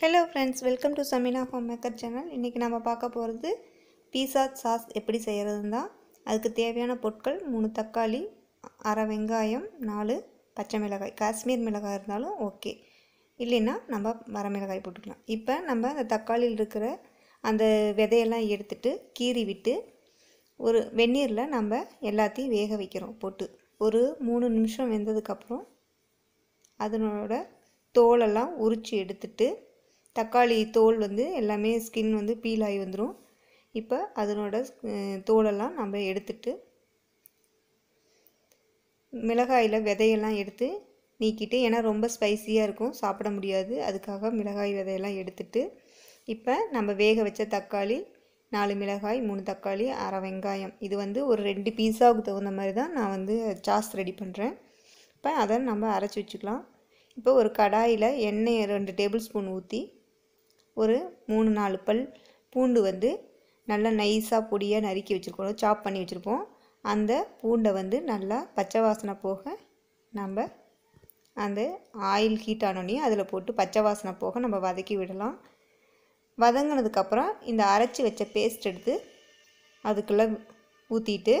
hello friends welcome to Samina farm maker channel இன்றைக்கி நம்ம பார்க்க போகிறது பீஸா சாஸ் எப்படி செய்கிறதுன்னு அதுக்கு தேவையான பொருட்கள் மூணு தக்காளி அரை வெங்காயம் நாலு பச்சை மிளகாய் காஷ்மீர் மிளகாய் இருந்தாலும் ஓகே இல்லைன்னா நம்ம வரமிளகாய் போட்டுக்கலாம் இப்போ நம்ம அந்த தக்காளியில் இருக்கிற அந்த விதையெல்லாம் எடுத்துட்டு கீறி விட்டு ஒரு வெந்நீரில் நம்ம எல்லாத்தையும் வேக வைக்கிறோம் போட்டு ஒரு மூணு நிமிஷம் வெந்ததுக்கப்புறம் அதனோட தோலெல்லாம் உரித்து எடுத்துட்டு தக்காளி தோல் வந்து எல்லாமே ஸ்கின் வந்து பீல் ஆகி வந்துடும் இப்போ அதனோட தோலெல்லாம் நம்ம எடுத்துட்டு மிளகாயில் விதையெல்லாம் எடுத்து நீக்கிட்டு ஏன்னா ரொம்ப ஸ்பைசியாக இருக்கும் சாப்பிட முடியாது அதுக்காக மிளகாய் விதையெல்லாம் எடுத்துட்டு இப்போ நம்ம வேக வச்ச தக்காளி நாலு மிளகாய் மூணு தக்காளி அரை வெங்காயம் இது வந்து ஒரு ரெண்டு பீஸாவுக்கு தகுந்த மாதிரி தான் நான் வந்து சாஸ் ரெடி பண்ணுறேன் இப்போ அதை நம்ம அரைச்சி வச்சுக்கலாம் இப்போ ஒரு கடாயில் எண்ணெய் ரெண்டு டேபிள் ஸ்பூன் ஊற்றி ஒரு மூணு நாலு பல் பூண்டு வந்து நல்லா நைஸாக பொடியாக நறுக்கி வச்சுருக்கோம் சாப் பண்ணி வச்சுருப்போம் அந்த பூண்டை வந்து நல்லா பச்சை வாசனை போக நம்ம அந்த ஆயில் ஹீட் ஆனோடனே அதில் போட்டு பச்சை வாசனை போக நம்ம வதக்கி விடலாம் வதங்கினதுக்கப்புறம் இந்த அரைச்சி வச்ச பேஸ்ட் எடுத்து அதுக்குள்ளே ஊற்றிட்டு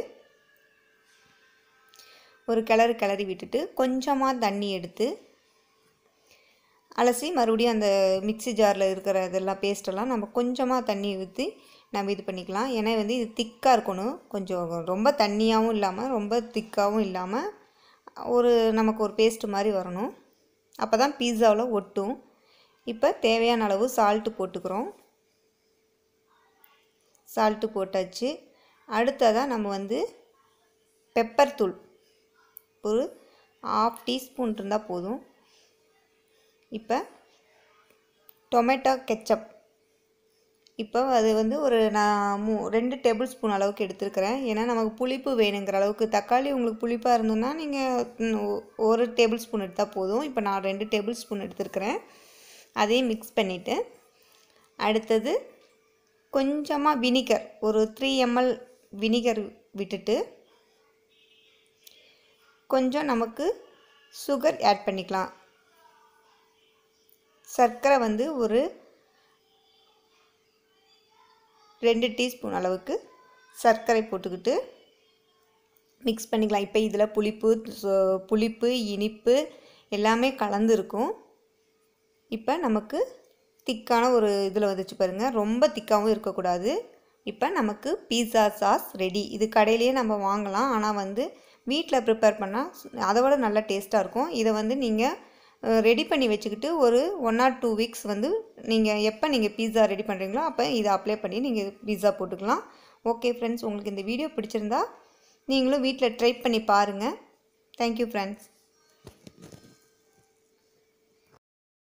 ஒரு கிளறு கிளறி விட்டுட்டு கொஞ்சமாக தண்ணி எடுத்து அலசி மறுபடியும் அந்த மிக்சி ஜாரில் இருக்கிற இதெல்லாம் பேஸ்ட்டெல்லாம் நம்ம கொஞ்சமாக தண்ணி ஊற்றி நம்ம இது பண்ணிக்கலாம் ஏன்னா வந்து இது திக்காக இருக்கணும் கொஞ்சம் ரொம்ப தண்ணியாகவும் இல்லாமல் ரொம்ப திக்காகவும் இல்லாமல் ஒரு நமக்கு ஒரு பேஸ்ட்டு மாதிரி வரணும் அப்போ தான் பீஸாவில் ஒட்டும் இப்போ தேவையான அளவு சால்ட்டு போட்டுக்கிறோம் சால்ட்டு போட்டாச்சு அடுத்ததாக நம்ம வந்து பெப்பர் தூள் ஒரு ஆஃப் டீஸ்பூன் இருந்தால் போதும் இப்போ டொமேட்டோ கெச்சப் இப்போ அது வந்து ஒரு நான் மூ ரெண்டு டேபிள் ஸ்பூன் அளவுக்கு எடுத்துருக்கிறேன் ஏன்னா நமக்கு புளிப்பு வேணுங்கிற அளவுக்கு தக்காளி உங்களுக்கு புளிப்பாக இருந்ததுன்னா நீங்கள் ஒரு டேபிள் ஸ்பூன் எடுத்தால் போதும் இப்போ நான் ரெண்டு டேபிள் ஸ்பூன் எடுத்துருக்கிறேன் அதையும் மிக்ஸ் பண்ணிவிட்டு அடுத்தது கொஞ்சமாக வினிகர் ஒரு த்ரீ எம்எல் வினிகர் விட்டுட்டு கொஞ்சம் நமக்கு சுகர் ஆட் பண்ணிக்கலாம் சர்க்கரை வந்து ஒரு ரெண்டு டீஸ்பூன் அளவுக்கு சர்க்கரை போட்டுக்கிட்டு மிக்ஸ் பண்ணிக்கலாம் இப்போ இதில் புளிப்பு புளிப்பு இனிப்பு எல்லாமே கலந்துருக்கும் இப்போ நமக்கு திக்கான ஒரு இதில் வந்துச்சு பாருங்கள் ரொம்ப திக்காகவும் இருக்கக்கூடாது இப்போ நமக்கு பீஸா சாஸ் ரெடி இது கடையிலேயே நம்ம வாங்கலாம் ஆனால் வந்து வீட்டில் ப்ரிப்பேர் பண்ணால் அதை விட நல்லா டேஸ்ட்டாக இருக்கும் இதை வந்து நீங்கள் ரெடி பண்ணி வச்சுக்கிட்டு ஒரு ஒன் ஆர் டூ வீக்ஸ் வந்து நீங்கள் எப்போ நீங்கள் பீஸா ரெடி பண்ணுறீங்களோ அப்போ இதை அப்ளை பண்ணி நீங்கள் பீஸா போட்டுக்கலாம் ஓகே ஃப்ரெண்ட்ஸ் உங்களுக்கு இந்த வீடியோ பிடிச்சிருந்தா நீங்களும் வீட்டில் ட்ரை பண்ணி பாருங்கள் தேங்க்யூ ஃப்ரெண்ட்ஸ்